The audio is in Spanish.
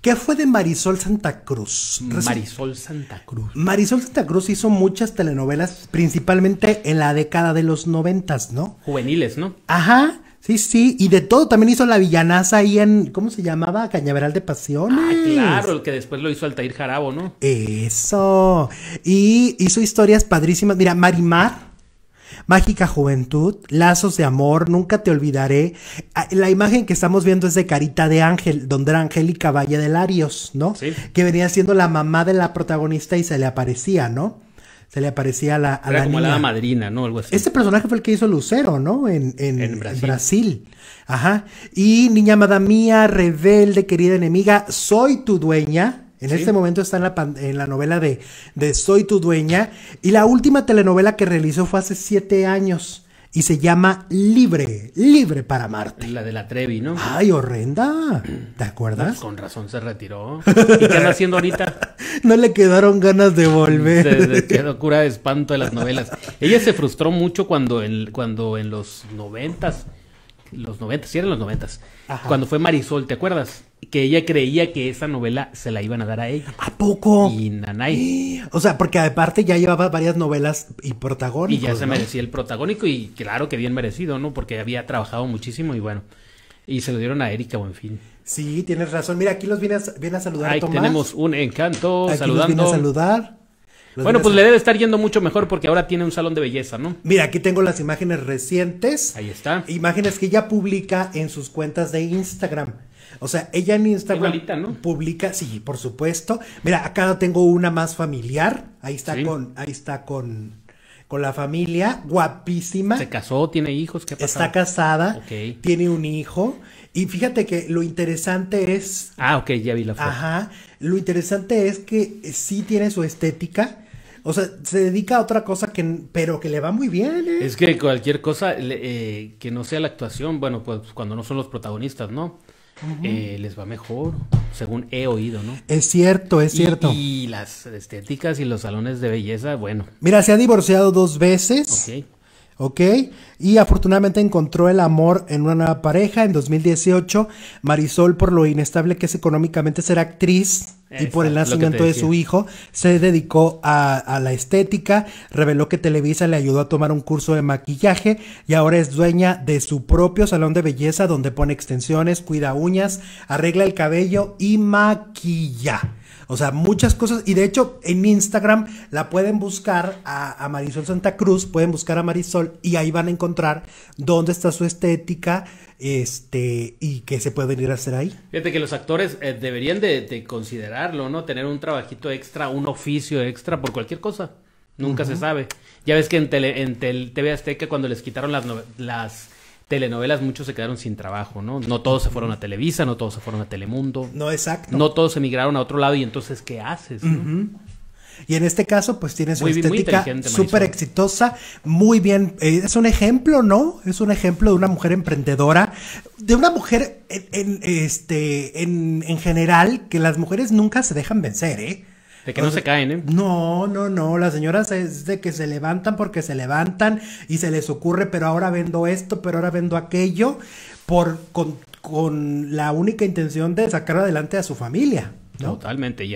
¿Qué fue de Marisol Santa Cruz? Marisol Santa Cruz. Marisol Santa Cruz hizo muchas telenovelas, principalmente en la década de los noventas, ¿no? Juveniles, ¿no? Ajá. Sí, sí, y de todo, también hizo la villanaza ahí en, ¿cómo se llamaba? Cañaveral de Pasión. Ah, claro, el que después lo hizo Altair Jarabo, ¿no? Eso. Y hizo historias padrísimas. Mira, Marimar, Mágica Juventud, Lazos de Amor, Nunca Te Olvidaré. Ah, la imagen que estamos viendo es de Carita de Ángel, donde era Angélica Valle de Larios, ¿no? Sí. Que venía siendo la mamá de la protagonista y se le aparecía, ¿no? se le aparecía a la, la madrina, ¿no? Algo así. Este personaje fue el que hizo Lucero, ¿no? En, Brasil. Brasil. Ajá. Y Niña Amada Mía, Rebelde, Querida Enemiga, Soy tu Dueña, en este momento está en la, novela de, de, Soy tu dueña. Y la última telenovela que realizó fue hace siete años. Y se llama Libre, Libre para Marte. La de la Trevi, ¿no? Ay, horrenda. ¿Te acuerdas? con razón se retiró. ¿Y qué anda haciendo ahorita? No le quedaron ganas de volver. qué locura de espanto de las novelas. Ella se frustró mucho cuando en, cuando en los noventas, los noventas, sí eran los noventas, cuando fue Marisol, ¿te acuerdas? que ella creía que esa novela se la iban a dar a ella. ¿A poco? Y Nanay. O sea, porque aparte ya llevaba varias novelas y protagónicos. Y ya se merecía el protagónico y claro que bien merecido, ¿no? Porque había trabajado muchísimo y bueno. Y se lo dieron a Erika o en fin. Sí, tienes razón. Mira, aquí los viene a, a saludar. Ahí tenemos un encanto saludando. Los a saludar. bueno, pues le debe estar yendo mucho mejor porque ahora tiene un salón de belleza, ¿no? Mira, aquí tengo las imágenes recientes. Ahí está. Imágenes que ella publica en sus cuentas de Instagram. O sea, ella en Instagram publica, sí, por supuesto. Mira, acá tengo una más familiar. Ahí está con, ahí está con, con la familia, guapísima. Se casó, tiene hijos, ¿qué pasa? Está casada, tiene un hijo. Y fíjate que lo interesante es. Ah, ok, ya vi la foto. Ajá. Lo interesante es que sí tiene su estética. O sea, se dedica a otra cosa que, pero que le va muy bien. ¿eh? Es que cualquier cosa eh, que no sea la actuación, bueno, pues cuando no son los protagonistas, ¿no? Eh, les va mejor, según he oído, ¿no? Es cierto, es cierto. Y las estéticas y los salones de belleza, bueno. Mira, se ha divorciado dos veces. Ok ¿ok? Y afortunadamente encontró el amor en una nueva pareja. En 2018, Marisol, por lo inestable que es económicamente ser actriz, y por el nacimiento de su hijo, se dedicó a, a, la estética, reveló que Televisa le ayudó a tomar un curso de maquillaje y ahora es dueña de su propio salón de belleza donde pone extensiones, cuida uñas, arregla el cabello y maquilla. O sea, muchas cosas. Y de hecho, en Instagram la pueden buscar a, Marisol Santa Cruz, pueden buscar a Marisol y ahí van a encontrar dónde está su estética este y qué se puede venir a hacer ahí. Fíjate que los actores eh, deberían de, considerarlo, ¿no? Tener un trabajito extra, un oficio extra por cualquier cosa. Nunca se sabe. Ya ves que en, tele, en TV Azteca cuando les quitaron las... las telenovelas muchos se quedaron sin trabajo, ¿no? No todos se fueron a Televisa, no todos se fueron a Telemundo. No, exacto. No todos emigraron a otro lado y entonces, ¿qué haces? Y en este caso, pues tienes una estética súper exitosa, muy bien. Eh, es un ejemplo, ¿no? Es un ejemplo de una mujer emprendedora, de una mujer este, en, en, general, que las mujeres nunca se dejan vencer, ¿eh? De que no se caen, ¿eh? No, no, no. Las señoras es de que se levantan porque se levantan y se les ocurre, pero ahora vendo esto, pero ahora vendo aquello, por, con, la única intención de sacar adelante a su familia. Totalmente. ya.